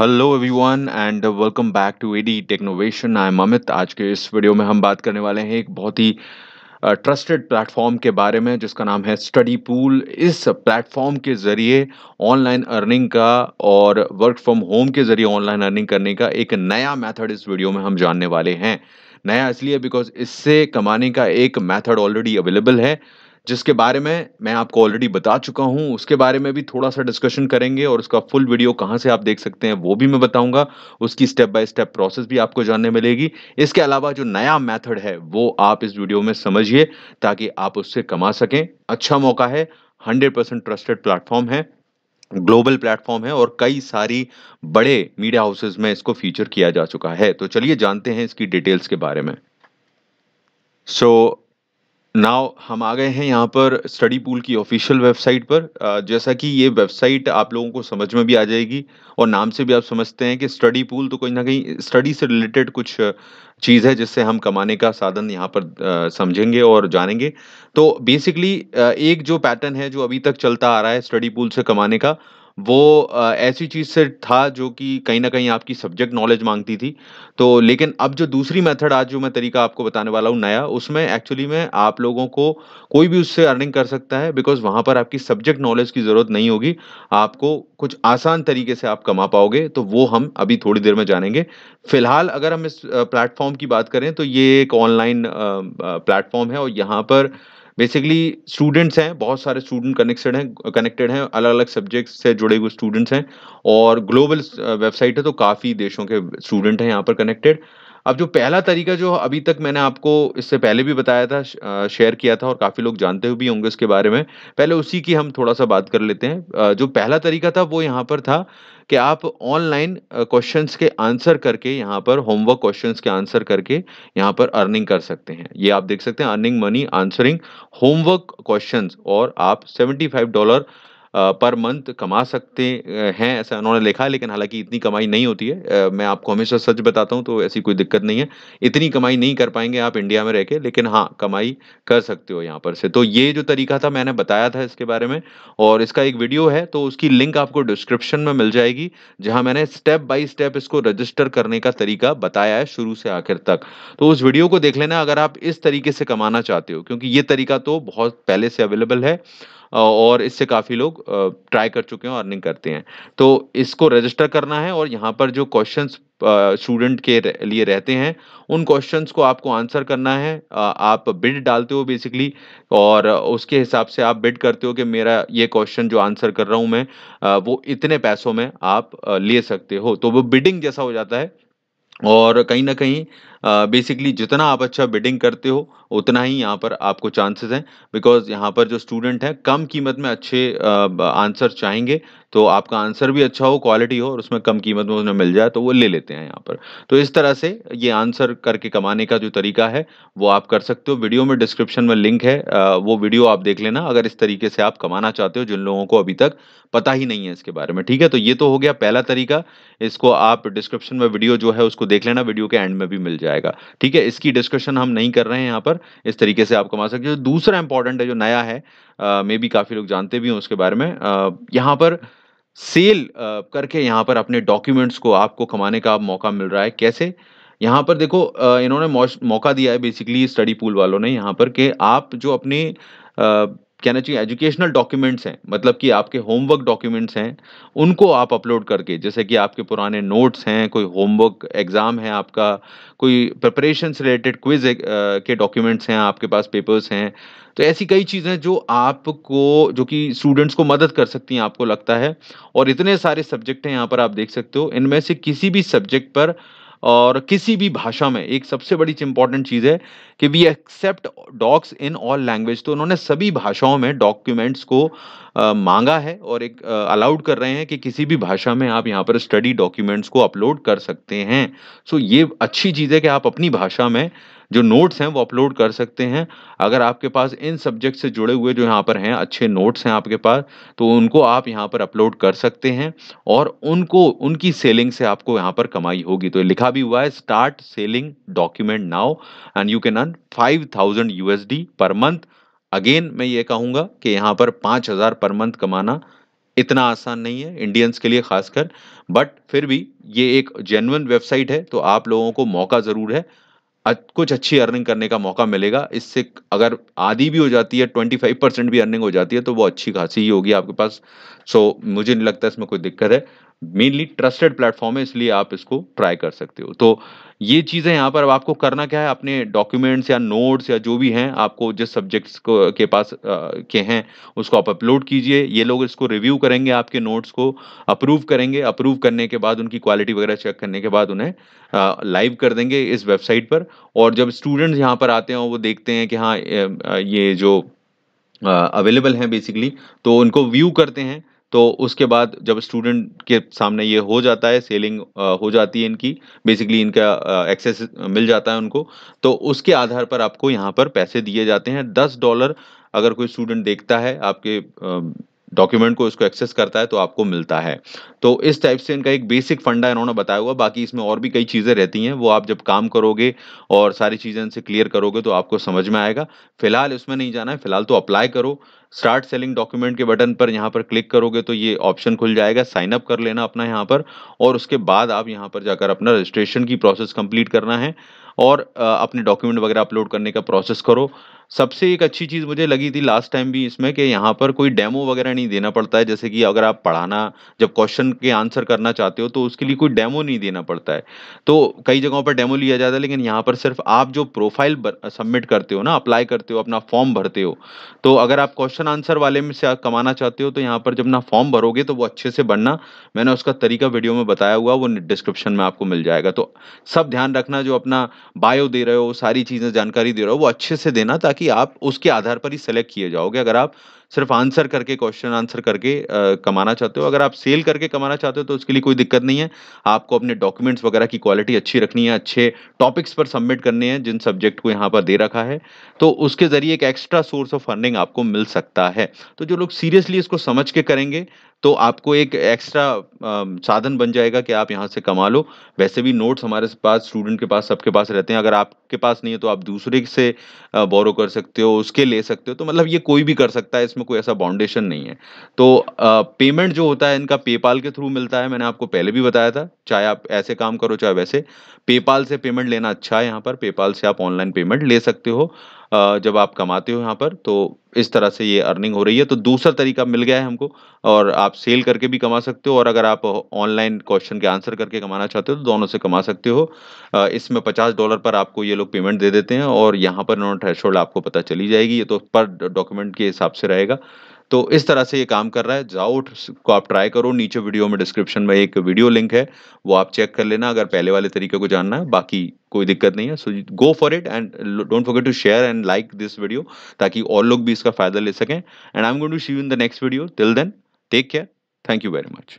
hello everyone and welcome back to AD technovation I am Amit आज के इस video में हम बात करने वाले हैं एक बहुत ही ट्रस्टेड uh, प्लेटफॉर्म के बारे में जिसका नाम है स्टडी पूल इस प्लेटफॉर्म के ज़रिए ऑनलाइन अर्निंग का और वर्क फ्रॉम होम के ज़रिए ऑनलाइन अर्निंग करने का एक नया मेथड इस वीडियो में हम जानने वाले हैं नया इसलिए बिकॉज इससे कमाने का एक मेथड ऑलरेडी अवेलेबल है जिसके बारे में मैं आपको ऑलरेडी बता चुका हूं उसके बारे में भी थोड़ा सा डिस्कशन करेंगे और उसका फुल वीडियो कहाँ से आप देख सकते हैं वो भी मैं बताऊंगा उसकी स्टेप बाय स्टेप प्रोसेस भी आपको जानने मिलेगी इसके अलावा जो नया मेथड है वो आप इस वीडियो में समझिए ताकि आप उससे कमा सकें अच्छा मौका है हंड्रेड परसेंट ट्रस्टेड प्लेटफॉर्म है ग्लोबल प्लेटफॉर्म है और कई सारी बड़े मीडिया हाउसेज में इसको फीचर किया जा चुका है तो चलिए जानते हैं इसकी डिटेल्स के बारे में सो so, नाव हम आ गए हैं यहाँ पर स्टडी पूल की ऑफिशियल वेबसाइट पर जैसा कि ये वेबसाइट आप लोगों को समझ में भी आ जाएगी और नाम से भी आप समझते हैं कि स्टडी पूल तो कहीं ना कहीं स्टडी से रिलेटेड कुछ चीज़ है जिससे हम कमाने का साधन यहाँ पर समझेंगे और जानेंगे तो बेसिकली एक जो पैटर्न है जो अभी तक चलता आ रहा है स्टडी पूल से कमाने का वो ऐसी चीज़ से था जो कि कहीं ना कहीं आपकी सब्जेक्ट नॉलेज मांगती थी तो लेकिन अब जो दूसरी मेथड आज जो मैं तरीका आपको बताने वाला हूँ नया उसमें एक्चुअली में आप लोगों को कोई भी उससे अर्निंग कर सकता है बिकॉज वहाँ पर आपकी सब्जेक्ट नॉलेज की ज़रूरत नहीं होगी आपको कुछ आसान तरीके से आप कमा पाओगे तो वो हम अभी थोड़ी देर में जानेंगे फिलहाल अगर हम इस प्लेटफॉर्म की बात करें तो ये एक ऑनलाइन प्लेटफॉर्म है और यहाँ पर बेसिकली स्टूडेंट्स हैं बहुत सारे स्टूडेंट कनेक्टेड हैं कनेक्टेड हैं अलग अलग सब्जेक्ट से जुड़े हुए स्टूडेंट्स हैं और ग्लोबल वेबसाइट uh, है तो काफ़ी देशों के स्टूडेंट हैं यहाँ पर कनेक्टेड अब जो पहला तरीका जो अभी तक मैंने आपको इससे पहले भी बताया था शेयर किया था और काफ़ी लोग जानते हुए भी होंगे इसके बारे में पहले उसी की हम थोड़ा सा बात कर लेते हैं जो पहला तरीका था वो यहाँ पर था कि आप ऑनलाइन क्वेश्चंस के आंसर करके यहाँ पर होमवर्क क्वेश्चंस के आंसर करके यहाँ पर अर्निंग कर सकते हैं ये आप देख सकते हैं earning money answering homework questions और आप फाइव डॉलर पर मंथ कमा सकते हैं ऐसा उन्होंने लिखा है लेकिन हालांकि इतनी कमाई नहीं होती है मैं आपको हमेशा सच बताता हूँ तो ऐसी कोई दिक्कत नहीं है इतनी कमाई नहीं कर पाएंगे आप इंडिया में रह के लेकिन हाँ कमाई कर सकते हो यहाँ पर से तो ये जो तरीका था मैंने बताया था इसके बारे में और इसका एक वीडियो है तो उसकी लिंक आपको डिस्क्रिप्शन में मिल जाएगी जहाँ मैंने स्टेप बाई स्टेप इसको रजिस्टर करने का तरीका बताया है शुरू से आखिर तक तो उस वीडियो को देख लेना अगर आप इस तरीके से कमाना चाहते हो क्योंकि ये तरीका तो बहुत पहले से अवेलेबल है और इससे काफ़ी लोग ट्राई कर चुके हैं और अर्निंग करते हैं तो इसको रजिस्टर करना है और यहाँ पर जो क्वेश्चंस स्टूडेंट के लिए रहते हैं उन क्वेश्चंस को आपको आंसर करना है आप बिड डालते हो बेसिकली और उसके हिसाब से आप बिड करते हो कि मेरा ये क्वेश्चन जो आंसर कर रहा हूँ मैं वो इतने पैसों में आप ले सकते हो तो वो बिडिंग जैसा हो जाता है और कहीं ना कहीं बेसिकली जितना आप अच्छा बिडिंग करते हो उतना ही यहाँ पर आपको चांसेस हैं बिकॉज यहाँ पर जो स्टूडेंट हैं कम कीमत में अच्छे आंसर चाहेंगे तो आपका आंसर भी अच्छा हो क्वालिटी हो और उसमें कम कीमत में उन्हें मिल जाए तो वो ले लेते हैं यहाँ पर तो इस तरह से ये आंसर करके कमाने का जो तरीका है वो आप कर सकते हो वीडियो में डिस्क्रिप्शन में लिंक है वो वीडियो आप देख लेना अगर इस तरीके से आप कमाना चाहते हो जिन लोगों को अभी तक पता ही नहीं है इसके बारे में ठीक है तो ये तो हो गया पहला तरीका इसको आप डिस्क्रिप्शन में वीडियो जो है उसको देख लेना वीडियो के एंड में भी मिल जाए जाएगा ठीक है इसकी डिस्कशन हम नहीं कर रहे हैं यहाँ पर इस तरीके से आप कमा सकते हो दूसरा इंपॉर्टेंट है जो नया है मे भी काफ़ी लोग जानते भी हैं उसके बारे में यहाँ पर सेल करके यहाँ पर अपने डॉक्यूमेंट्स को आपको कमाने का मौका मिल रहा है कैसे यहाँ पर देखो इन्होंने मौका दिया है बेसिकली स्टडी पूल वालों ने यहाँ पर कि आप जो अपने कहना चाहिए एजुकेशनल डॉक्यूमेंट्स हैं मतलब कि आपके होमवर्क डॉक्यूमेंट्स हैं उनको आप अपलोड करके जैसे कि आपके पुराने नोट्स हैं कोई होमवर्क एग्ज़ाम है आपका कोई प्रपरेशन से रिलेटेड क्विज के डॉक्यूमेंट्स हैं आपके पास पेपर्स हैं तो ऐसी कई चीज़ें जो आपको जो कि स्टूडेंट्स को मदद कर सकती हैं आपको लगता है और इतने सारे सब्जेक्ट हैं यहाँ पर आप देख सकते हो इनमें से किसी भी सब्जेक्ट पर और किसी भी भाषा में एक सबसे बड़ी इंपॉर्टेंट चीज़ है कि we accept docs in all language तो उन्होंने सभी भाषाओं में डॉक्यूमेंट्स को आ, मांगा है और एक अलाउड कर रहे हैं कि किसी भी भाषा में आप यहाँ पर स्टडी डॉक्यूमेंट्स को अपलोड कर सकते हैं सो so, ये अच्छी चीज़ है कि आप अपनी भाषा में जो नोट्स हैं वो अपलोड कर सकते हैं अगर आपके पास इन सब्जेक्ट से जुड़े हुए जो यहाँ पर हैं अच्छे नोट्स हैं आपके पास तो उनको आप यहाँ पर अपलोड कर सकते हैं और उनको उनकी सेलिंग से आपको यहाँ पर कमाई होगी तो लिखा भी हुआ है start selling document now and you can earn five thousand per month again मैं ये कहूँगा कि यहाँ पर पाँच हज़ार पर मंथ कमाना इतना आसान नहीं है इंडियंस के लिए खासकर बट फिर भी ये एक जेनवन वेबसाइट है तो आप लोगों को मौका ज़रूर है कुछ अच्छी अर्निंग करने का मौका मिलेगा इससे अगर आधी भी हो जाती है ट्वेंटी फाइव परसेंट भी अर्निंग हो जाती है तो वो अच्छी खासी ही होगी आपके पास सो मुझे नहीं लगता इसमें कोई दिक्कत है मेनली ट्रस्टेड प्लेटफॉर्म है इसलिए आप इसको ट्राई कर सकते हो तो ये चीज़ें यहाँ पर अब आपको करना क्या है अपने डॉक्यूमेंट्स या नोट्स या जो भी हैं आपको जिस सब्जेक्ट्स को के पास आ, के हैं उसको आप अपलोड कीजिए ये लोग इसको रिव्यू करेंगे आपके नोट्स को अप्रूव करेंगे अप्रूव करने के बाद उनकी क्वालिटी वगैरह चेक करने के बाद उन्हें लाइव कर देंगे इस वेबसाइट पर और जब स्टूडेंट्स यहाँ पर आते हैं वो देखते हैं कि हाँ ये जो अवेलेबल हैं बेसिकली तो उनको व्यू करते हैं तो उसके बाद जब स्टूडेंट के सामने ये हो जाता है सेलिंग हो जाती है इनकी बेसिकली इनका एक्सेस मिल जाता है उनको तो उसके आधार पर आपको यहाँ पर पैसे दिए जाते हैं दस डॉलर अगर कोई स्टूडेंट देखता है आपके डॉक्यूमेंट को इसको एक्सेस करता है तो आपको मिलता है तो इस टाइप से इनका एक बेसिक फंडा इन्होंने बताया हुआ बाकी इसमें और भी कई चीज़ें रहती हैं वो आप जब काम करोगे और सारी चीज़ें इनसे क्लियर करोगे तो आपको समझ में आएगा फिलहाल इसमें नहीं जाना है फिलहाल तो अप्लाई करो स्टार्ट सेलिंग डॉक्यूमेंट के बटन पर यहाँ पर क्लिक करोगे तो ये ऑप्शन खुल जाएगा साइन अप कर लेना अपना यहाँ पर और उसके बाद आप यहाँ पर जाकर अपना रजिस्ट्रेशन की प्रोसेस कंप्लीट करना है और अपने डॉक्यूमेंट वगैरह अपलोड करने का प्रोसेस करो सबसे एक अच्छी चीज़ मुझे लगी थी लास्ट टाइम भी इसमें कि यहाँ पर कोई डेमो वगैरह नहीं देना पड़ता है जैसे कि अगर आप पढ़ाना जब क्वेश्चन के आंसर करना चाहते हो तो उसके लिए कोई डेमो नहीं देना पड़ता है तो कई जगहों पर डेमो लिया जाता है लेकिन यहाँ पर सिर्फ आप जो प्रोफाइल सबमिट करते हो ना अप्लाई करते हो अपना फॉर्म भरते हो तो अगर आप क्वेश्चन आंसर वाले में से कमाना चाहते हो तो यहाँ पर जब ना फॉर्म भरोगे तो वो अच्छे से भरना मैंने उसका तरीका वीडियो में बताया हुआ वो डिस्क्रिप्शन में आपको मिल जाएगा तो सब ध्यान रखना जो अपना बायो दे रहे हो सारी चीज़ें जानकारी दे रहे हो वो अच्छे से देना ताकि कि आप उसके आधार पर ही सेलेक्ट किए जाओगे अगर आप सिर्फ आंसर करके क्वेश्चन आंसर करके आ, कमाना चाहते हो अगर आप सेल करके कमाना चाहते हो तो उसके लिए कोई दिक्कत नहीं है आपको अपने डॉक्यूमेंट्स वगैरह की क्वालिटी अच्छी रखनी है अच्छे टॉपिक्स पर सबमिट करने हैं जिन सब्जेक्ट को यहाँ पर दे रखा है तो उसके ज़रिए एक एक्स्ट्रा सोर्स ऑफ फंडिंग आपको मिल सकता है तो जो लोग सीरियसली इसको समझ के करेंगे तो आपको एक एक्स्ट्रा साधन बन जाएगा कि आप यहाँ से कमा लो वैसे भी नोट्स हमारे पास स्टूडेंट के पास सबके पास रहते हैं अगर आपके पास नहीं है तो आप दूसरे से बोरो कर सकते हो उसके ले सकते हो तो मतलब ये कोई भी कर सकता है इसमें कोई ऐसा बाउंडेशन नहीं है तो पेमेंट जो होता है इनका पेपाल के थ्रू मिलता है मैंने आपको पहले भी बताया था चाहे आप ऐसे काम करो चाहे वैसे पेपाल से पेमेंट लेना अच्छा है यहाँ पर पेपाल से आप ऑनलाइन पेमेंट ले सकते हो जब आप कमाते हो यहाँ पर तो इस तरह से ये अर्निंग हो रही है तो दूसरा तरीका मिल गया है हमको और आप सेल करके भी कमा सकते हो और अगर आप ऑनलाइन क्वेश्चन के आंसर करके कमाना चाहते हो तो दोनों से कमा सकते हो इसमें पचास डॉलर पर आपको ये लोग पेमेंट दे देते हैं और यहाँ पर इन्होंने थ्रेशोल्ड आपको पता चली जाएगी ये तो पर डॉक्यूमेंट के हिसाब से रहेगा तो इस तरह से ये काम कर रहा है जाओ को आप ट्राई करो नीचे वीडियो में डिस्क्रिप्शन में एक वीडियो लिंक है वो आप चेक कर लेना अगर पहले वाले तरीके को जानना है बाकी कोई दिक्कत नहीं है so go for it and don't forget to share and like this video ताकि और लोग भी इसका फायदा ले सकें and I am going to see you in the next video till then take care thank you very much